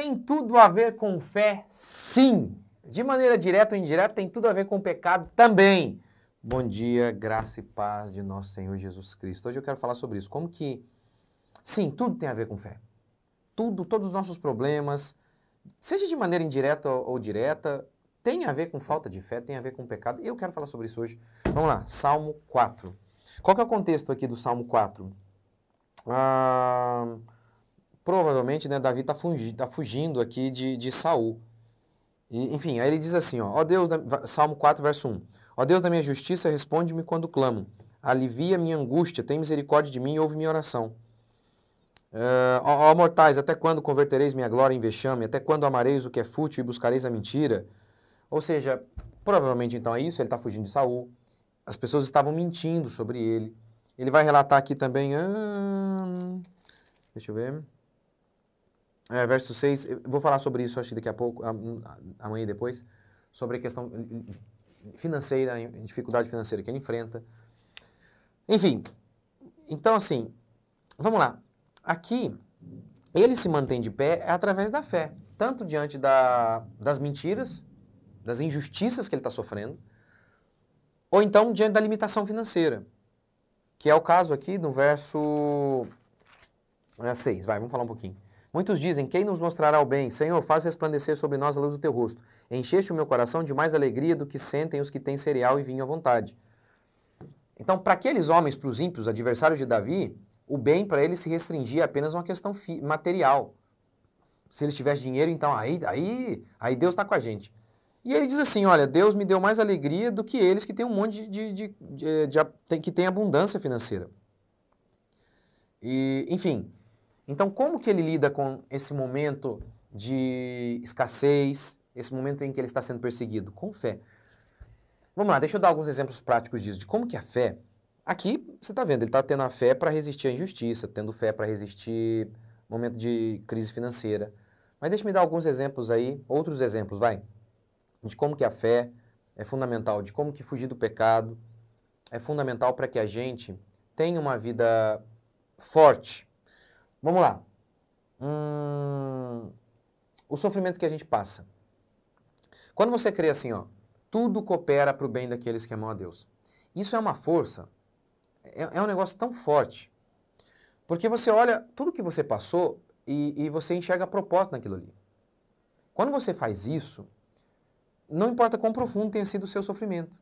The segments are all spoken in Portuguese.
Tem tudo a ver com fé, sim. De maneira direta ou indireta, tem tudo a ver com pecado também. Bom dia, graça e paz de nosso Senhor Jesus Cristo. Hoje eu quero falar sobre isso. Como que. Sim, tudo tem a ver com fé. Tudo, todos os nossos problemas, seja de maneira indireta ou direta, tem a ver com falta de fé, tem a ver com pecado. Eu quero falar sobre isso hoje. Vamos lá, Salmo 4. Qual que é o contexto aqui do Salmo 4? Ah provavelmente né, Davi está fugindo, tá fugindo aqui de, de Saul. E, enfim, aí ele diz assim, ó, ó Deus, da... Salmo 4, verso 1, ó Deus da minha justiça, responde-me quando clamo, alivia minha angústia, tem misericórdia de mim e ouve minha oração. Uh, ó, ó, mortais, até quando convertereis minha glória em vexame? Até quando amareis o que é fútil e buscareis a mentira? Ou seja, provavelmente então é isso, ele está fugindo de Saul, as pessoas estavam mentindo sobre ele. Ele vai relatar aqui também, deixa eu ver... É, verso 6, vou falar sobre isso acho daqui a pouco, amanhã e depois, sobre a questão financeira, a dificuldade financeira que ele enfrenta. Enfim, então assim, vamos lá. Aqui, ele se mantém de pé é através da fé, tanto diante da, das mentiras, das injustiças que ele está sofrendo, ou então diante da limitação financeira, que é o caso aqui do verso 6. É, vai, vamos falar um pouquinho. Muitos dizem: Quem nos mostrará o bem? Senhor, faz resplandecer sobre nós a luz do teu rosto. Encheste o meu coração de mais alegria do que sentem os que têm cereal e vinho à vontade. Então, para aqueles homens, para os ímpios, adversários de Davi, o bem para eles se restringia apenas a uma questão material. Se eles tivessem dinheiro, então aí, aí, aí Deus está com a gente. E ele diz assim: Olha, Deus me deu mais alegria do que eles que têm um monte de. de, de, de que têm abundância financeira. E, enfim, então, como que ele lida com esse momento de escassez, esse momento em que ele está sendo perseguido? Com fé. Vamos lá, deixa eu dar alguns exemplos práticos disso, de como que a fé... Aqui, você está vendo, ele está tendo a fé para resistir à injustiça, tendo fé para resistir momento de crise financeira. Mas deixa me dar alguns exemplos aí, outros exemplos, vai, de como que a fé é fundamental, de como que fugir do pecado é fundamental para que a gente tenha uma vida forte, Vamos lá. Hum, o sofrimento que a gente passa. Quando você crê assim, ó, tudo coopera para o bem daqueles que amam a Deus. Isso é uma força, é, é um negócio tão forte. Porque você olha tudo que você passou e, e você enxerga a propósito naquilo ali. Quando você faz isso, não importa quão profundo tenha sido o seu sofrimento,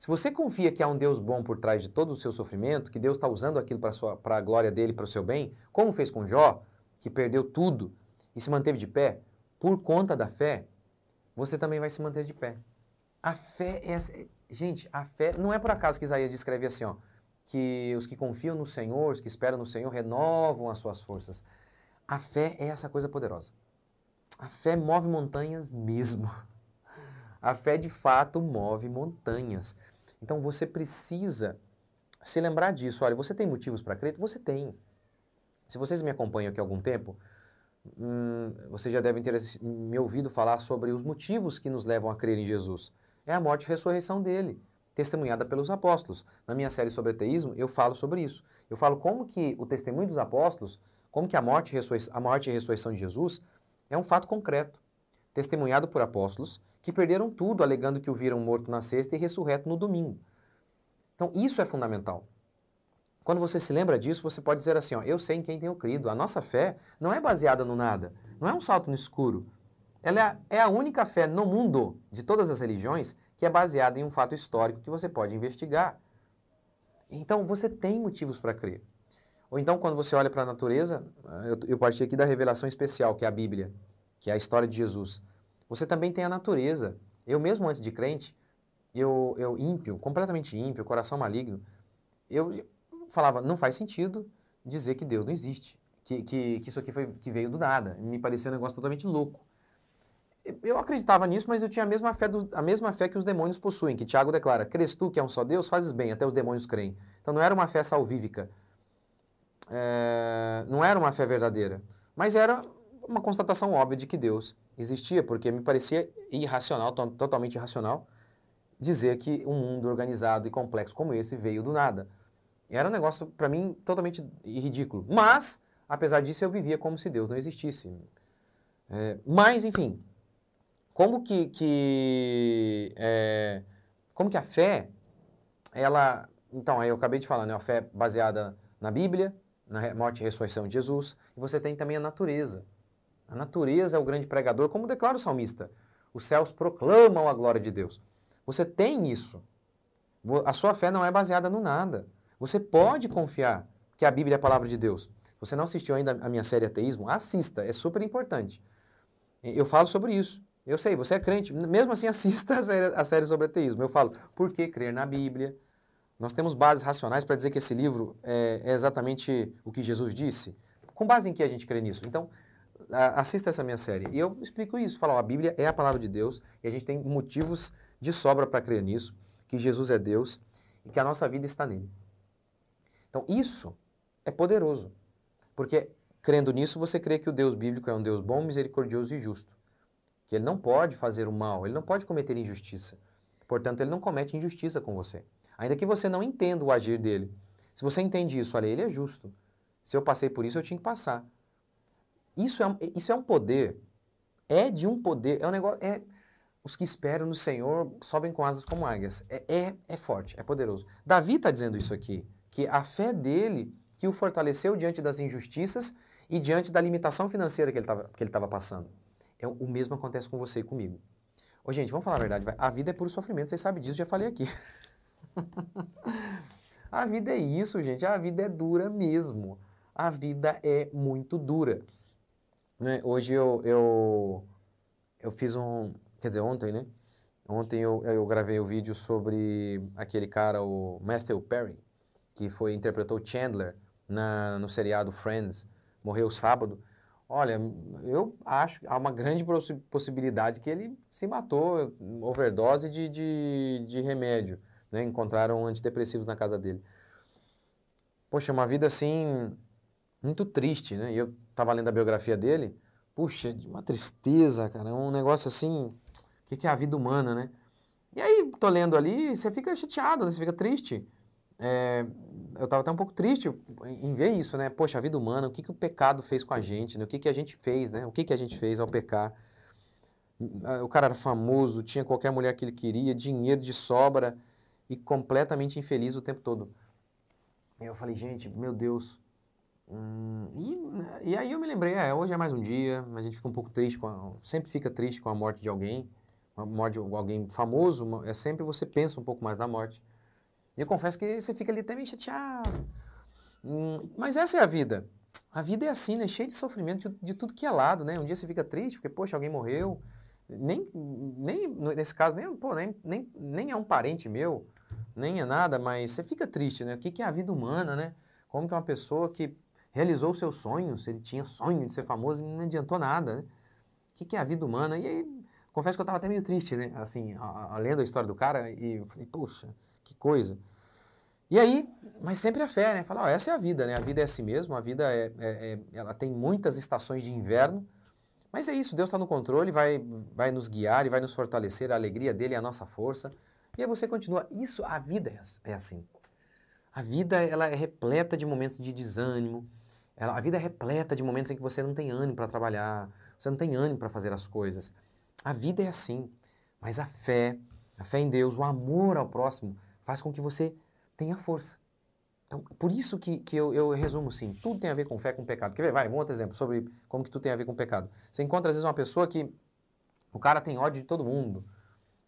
se você confia que há um Deus bom por trás de todo o seu sofrimento, que Deus está usando aquilo para a glória dele, para o seu bem, como fez com Jó, que perdeu tudo e se manteve de pé, por conta da fé, você também vai se manter de pé. A fé é. Gente, a fé. Não é por acaso que Isaías descreve assim, ó. Que os que confiam no Senhor, os que esperam no Senhor, renovam as suas forças. A fé é essa coisa poderosa. A fé move montanhas mesmo. A fé de fato move montanhas. Então você precisa se lembrar disso. Olha, você tem motivos para crer? Você tem. Se vocês me acompanham aqui há algum tempo, hum, vocês já devem ter me ouvido falar sobre os motivos que nos levam a crer em Jesus. É a morte e a ressurreição dele, testemunhada pelos apóstolos. Na minha série sobre ateísmo, eu falo sobre isso. Eu falo como que o testemunho dos apóstolos, como que a morte e a, ressurreição, ressurreição de Jesus é um fato concreto testemunhado por apóstolos, que perderam tudo alegando que o viram morto na sexta e ressurreto no domingo. Então, isso é fundamental. Quando você se lembra disso, você pode dizer assim: ó, eu sei em quem tenho crido. A nossa fé não é baseada no nada, não é um salto no escuro. Ela é a única fé no mundo, de todas as religiões, que é baseada em um fato histórico que você pode investigar. Então, você tem motivos para crer. Ou então, quando você olha para a natureza, eu, eu parti aqui da revelação especial, que é a Bíblia que é a história de Jesus, você também tem a natureza. Eu mesmo antes de crente, eu, eu ímpio, completamente ímpio, coração maligno, eu falava, não faz sentido dizer que Deus não existe, que, que, que isso aqui foi, que veio do nada. Me parecia um negócio totalmente louco. Eu acreditava nisso, mas eu tinha a mesma, fé do, a mesma fé que os demônios possuem, que Tiago declara, crês tu que é um só Deus, fazes bem, até os demônios creem. Então não era uma fé salvívica, é, eh, não era uma fé verdadeira, mas era uma constatação óbvia de que Deus existia, porque me parecia irracional, totalmente irracional, dizer que um mundo organizado e complexo como esse veio do nada. Era um negócio, para mim, totalmente ridículo. Mas, apesar disso, eu vivia como se Deus não existisse. É, mas, enfim, como que, que é, como que a fé, ela... Então, aí eu acabei de falar, né? A fé baseada na Bíblia, na morte e ressurreição de Jesus, e você tem também a natureza, a natureza é o grande pregador, como declara o salmista. Os céus proclamam a glória de Deus. Você tem isso. A sua fé não é baseada no nada. Você pode confiar que a Bíblia é a palavra de Deus. Você não assistiu ainda a minha série Ateísmo? Assista, é super importante. Eu falo sobre isso. Eu sei, você é crente, mesmo assim assista a série, a série sobre ateísmo. Eu falo, por que crer na Bíblia? Nós temos bases racionais para dizer que esse livro é, é exatamente o que Jesus disse. Com base em que a gente crê nisso? Então, assista essa minha série. E eu explico isso, falo, a Bíblia é a palavra de Deus e a gente tem motivos de sobra para crer nisso, que Jesus é Deus e que a nossa vida está nele. Então, isso é poderoso, porque crendo nisso, você crê que o Deus bíblico é um Deus bom, misericordioso e justo, que ele não pode fazer o mal, ele não pode cometer injustiça. Portanto, ele não comete injustiça com você. Ainda que você não entenda o agir dele. Se você entende isso, olha, ele é justo. Se eu passei por isso, eu tinha que passar. Isso é, um, isso é um poder. É de um poder. É um negócio. É, os que esperam no Senhor sobem com asas como águias. É, é, é forte, é poderoso. Davi está dizendo isso aqui, que a fé dele que o fortaleceu diante das injustiças e diante da limitação financeira que ele estava passando. É, o mesmo acontece com você e comigo. Ô, gente, vamos falar a verdade. A vida é puro sofrimento, vocês sabem disso, já falei aqui. a vida é isso, gente. A vida é dura mesmo. A vida é muito dura. Né? Hoje eu, eu, eu fiz um. Quer dizer, ontem, né? Ontem eu, eu gravei o um vídeo sobre aquele cara, o Matthew Perry, que foi interpretou Chandler na, no seriado Friends, morreu sábado. Olha, eu acho há uma grande possibilidade que ele se matou, overdose de, de, de remédio. Né? Encontraram antidepressivos na casa dele. Poxa, uma vida assim muito triste, né? E eu estava lendo a biografia dele, puxa, de uma tristeza, cara, um negócio assim, o que, que é a vida humana, né? E aí, tô lendo ali, você fica chateado, né? Você fica triste. É, eu tava até um pouco triste em ver isso, né? Poxa, a vida humana, o que, que o pecado fez com a gente, né? O que, que a gente fez, né? O que, que a gente fez ao pecar. O cara era famoso, tinha qualquer mulher que ele queria, dinheiro de sobra e completamente infeliz o tempo todo. E eu falei, gente, meu Deus, Hum, e, né, e, aí eu me lembrei, é, hoje é mais um dia, a gente fica um pouco triste, a, sempre fica triste com a morte de alguém, a morte de alguém famoso, é sempre você pensa um pouco mais na morte. E eu confesso que você fica ali até meio chateado. Hum, mas essa é a vida. A vida é assim, né? Cheia de sofrimento de, de, tudo que é lado, né? Um dia você fica triste porque, poxa, alguém morreu. Nem, nem nesse caso, nem, pô, nem, nem, nem é um parente meu, nem é nada, mas você fica triste, né? O que, que é a vida humana, né? Como que uma pessoa que realizou seus sonhos, ele tinha sonho de ser famoso, não adiantou nada, né? O que, que é a vida humana? E aí, confesso que eu estava até meio triste, né? Assim, a, a, lendo a história do cara, e eu falei, puxa, que coisa. E aí, mas sempre a fé, né? Falar, essa é a vida, né? A vida é assim mesmo, a vida é, é, é ela tem muitas estações de inverno, mas é isso, Deus está no controle, vai, vai nos guiar e vai nos fortalecer, a alegria dele é a nossa força. E aí você continua, isso, a vida é, é assim. A vida ela é repleta de momentos de desânimo, ela, a vida é repleta de momentos em que você não tem ânimo para trabalhar, você não tem ânimo para fazer as coisas. A vida é assim, mas a fé, a fé em Deus, o amor ao próximo, faz com que você tenha força. Então, por isso que, que eu, eu, resumo assim, tudo tem a ver com fé, com pecado. Quer ver? Vai, um outro exemplo sobre como que tudo tem a ver com pecado. Você encontra, às vezes, uma pessoa que o cara tem ódio de todo mundo.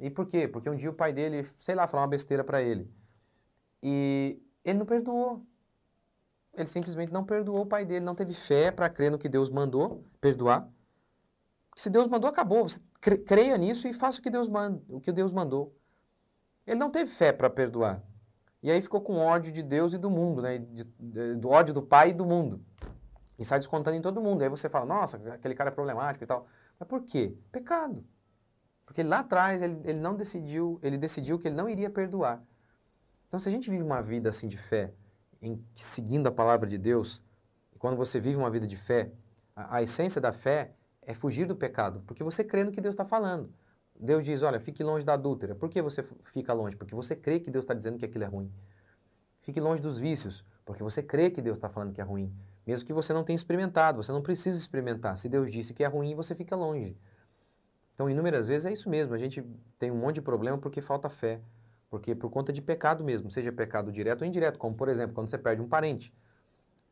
E por quê? Porque um dia o pai dele, sei lá, falou uma besteira para ele. E ele não perdoou. Ele simplesmente não perdoou o pai dele, não teve fé para crer no que Deus mandou perdoar. Se Deus mandou, acabou. Você creia nisso e faça o que Deus, manda, o que Deus mandou. Ele não teve fé para perdoar. E aí ficou com ódio de Deus e do mundo, né? De, de, do ódio do pai e do mundo. E sai descontando em todo mundo. Aí você fala, nossa, aquele cara é problemático e tal. Mas por quê? Pecado. Porque lá atrás ele, ele não decidiu, ele decidiu que ele não iria perdoar. Então, se a gente vive uma vida assim de fé, em, seguindo a palavra de Deus, quando você vive uma vida de fé, a, a, essência da fé é fugir do pecado, porque você crê no que Deus está falando. Deus diz: olha, fique longe da adúltera. Por que você fica longe? Porque você crê que Deus está dizendo que aquilo é ruim. Fique longe dos vícios, porque você crê que Deus está falando que é ruim. Mesmo que você não tenha experimentado, você não precisa experimentar. Se Deus disse que é ruim, você fica longe. Então, inúmeras vezes é isso mesmo. A gente tem um monte de problema porque falta fé. Porque por conta de pecado mesmo, seja pecado direto ou indireto, como por exemplo, quando você perde um parente.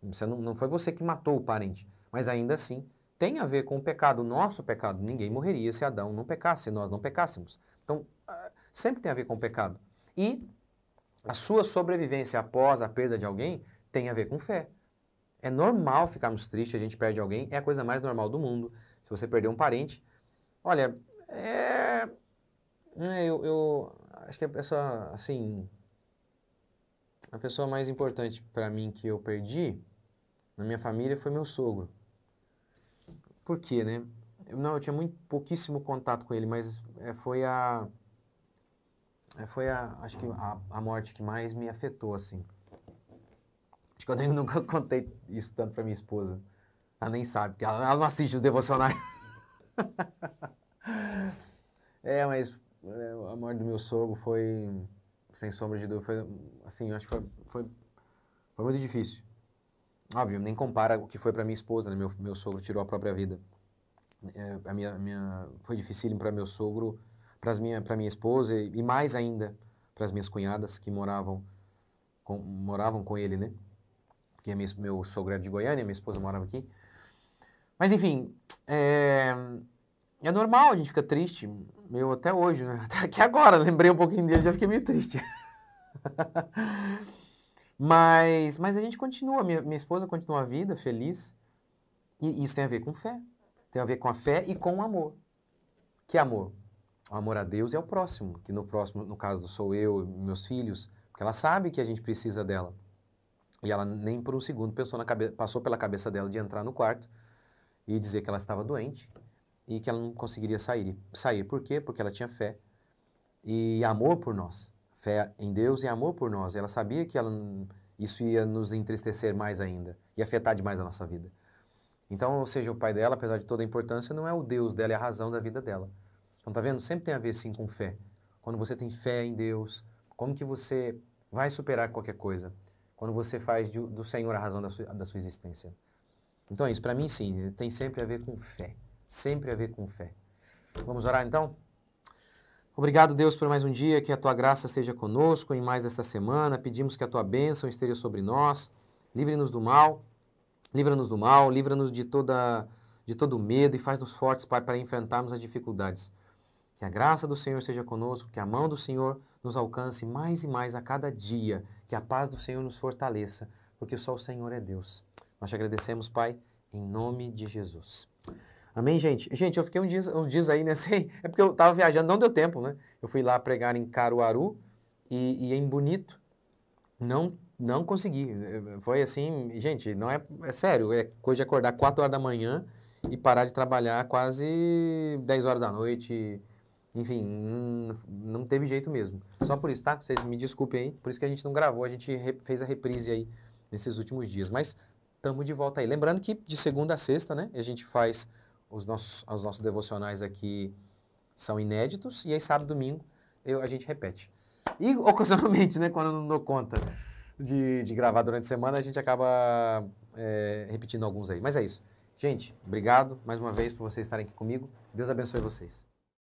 Você não, não foi você que matou o parente, mas ainda assim tem a ver com o pecado, o nosso pecado. Ninguém morreria se Adão não pecasse, se nós não pecássemos. Então, ah, sempre tem a ver com o pecado. E a sua sobrevivência após a perda de alguém tem a ver com fé. É normal ficarmos tristes, a gente perde alguém, é a coisa mais normal do mundo. Se você perder um parente, olha, é. é eu, eu acho que a pessoa, assim, a pessoa mais importante para mim que eu perdi na minha família foi meu sogro. Por quê, né? Eu, não, eu tinha muito pouquíssimo contato com ele, mas é, foi a é, foi a acho que a, a morte que mais me afetou assim. Acho que eu nunca contei isso tanto para minha esposa. Ela nem sabe, porque ela, ela não assiste os devocionais. é, mas a morte do meu sogro foi, sem sombra de dúvida, foi, assim, acho que foi, foi, foi muito difícil. Óbvio, nem compara o que foi para minha esposa, né? Meu, meu sogro tirou a própria vida. É, a minha, minha, foi difícil para meu sogro, para minha, para minha esposa e, mais ainda para as minhas cunhadas que moravam com, moravam com ele, né? Porque minha, meu sogro era de Goiânia, minha esposa morava aqui. Mas enfim, é, é normal, a gente fica triste, meu até hoje, né? Até aqui agora, lembrei um pouquinho dele, já fiquei meio triste. mas, mas a gente continua, minha, minha esposa continua a vida feliz. E isso tem a ver com fé. Tem a ver com a fé e com o amor. Que amor? O amor a Deus e é ao próximo, que no próximo, no caso, sou eu e meus filhos, porque ela sabe que a gente precisa dela. E ela nem por um segundo pensou na cabeça, passou pela cabeça dela de entrar no quarto e dizer que ela estava doente, e que ela não conseguiria sair. Sair por quê? Porque ela tinha fé e amor por nós. Fé em Deus e amor por nós. Ela sabia que ela, isso ia nos entristecer mais ainda e afetar demais a nossa vida. Então, ou seja, o pai dela, apesar de toda a importância, não é o Deus dela, é a razão da vida dela. Então, tá vendo? Sempre tem a ver, sim, com fé. Quando você tem fé em Deus, como que você vai superar qualquer coisa? Quando você faz do Senhor a razão da sua, da sua existência. Então é isso. Para mim, sim, tem sempre a ver com fé sempre a ver com fé. Vamos orar então? Obrigado, Deus, por mais um dia, que a tua graça seja conosco em mais esta semana. Pedimos que a tua bênção esteja sobre nós. Livre-nos do mal, livra-nos do mal, livra-nos de toda de todo medo e faz-nos fortes, Pai, para enfrentarmos as dificuldades. Que a graça do Senhor seja conosco, que a mão do Senhor nos alcance mais e mais a cada dia, que a paz do Senhor nos fortaleça, porque só o Senhor é Deus. Nós te agradecemos, Pai, em nome de Jesus. Amém, gente? Gente, eu fiquei uns dias, uns dias aí, né? sei. é porque eu estava viajando, não deu tempo, né? Eu fui lá pregar em Caruaru e, e é em Bonito. Não não consegui. Foi assim, gente, não é, é sério, é coisa de acordar 4 horas da manhã e parar de trabalhar quase 10 horas da noite. Enfim, não, hum, não teve jeito mesmo. Só por isso, tá? Vocês me desculpem aí, por isso que a gente não gravou, a gente fez a reprise aí nesses últimos dias, mas estamos de volta aí. Lembrando que de segunda a sexta, né, a gente faz os nossos, os nossos devocionais aqui são inéditos e aí sábado e domingo eu, a gente repete. E ocasionalmente, né, quando eu não dou conta de, de gravar durante a semana, a gente acaba é, repetindo alguns aí. Mas é isso. Gente, obrigado mais uma vez por vocês estarem aqui comigo. Deus abençoe vocês.